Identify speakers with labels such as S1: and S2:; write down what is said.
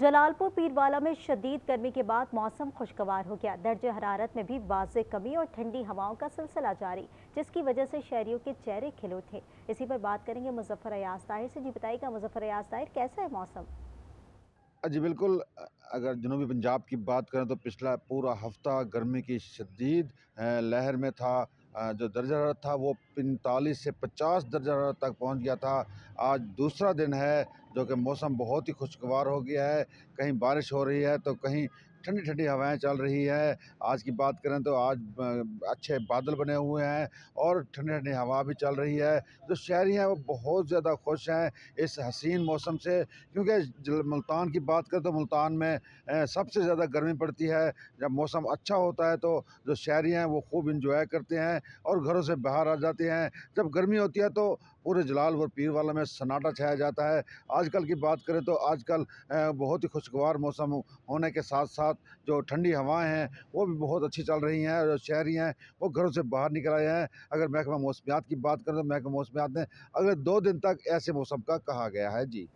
S1: जलालपुर पीरवाला में शदीद गर्मी के बाद मौसम खुशगवार हो गया दर्ज हरारत में भी वाज कमी और ठंडी हवाओं का सिलसिला जारी जिसकी वजह से शहरियों के चेहरे खिल उठे इसी पर बात करेंगे मुजफ्फर अयाज ताहिर से जी बताइएगा मुजफ्फर अयाज ताहिर कैसा है मौसम
S2: जी बिल्कुल अगर जनूबी पंजाब की बात करें तो पिछला पूरा हफ्ता गर्मी की शदीद लहर में था जो दर्जा हरारत था वो पैंतालीस से पचास दर्जा हरारत तक पहुंच गया था आज दूसरा दिन है जो कि मौसम बहुत ही खुशगवार हो गया है कहीं बारिश हो रही है तो कहीं ठंडी ठंडी हवाएं चल रही है आज की बात करें तो आज अच्छे बादल बने हुए हैं और ठंडी ठंडी हवा भी चल रही है जो शहरी हैं वो बहुत ज़्यादा खुश हैं इस हसीन मौसम से क्योंकि मुल्तान की बात करें तो मुल्तान में सबसे ज़्यादा गर्मी पड़ती है जब मौसम अच्छा होता है तो जो शहरी हैं वो खूब इंजॉय करते हैं और घरों से बाहर आ जाते हैं जब गर्मी होती है तो पूरे जलाल और पीर वाला में सन्नाटा छाया जाता है आजकल की बात करें तो आजकल बहुत ही खुशगवार मौसम होने के साथ साथ जो ठंडी हवाएं हैं वो भी बहुत अच्छी चल रही हैं जो शहरी हैं वो घरों से बाहर निकल आए हैं अगर महकमा मौसमियात की बात करें तो महकमा मौसमियात ने अगले दो दिन तक ऐसे मौसम का कहा गया है जी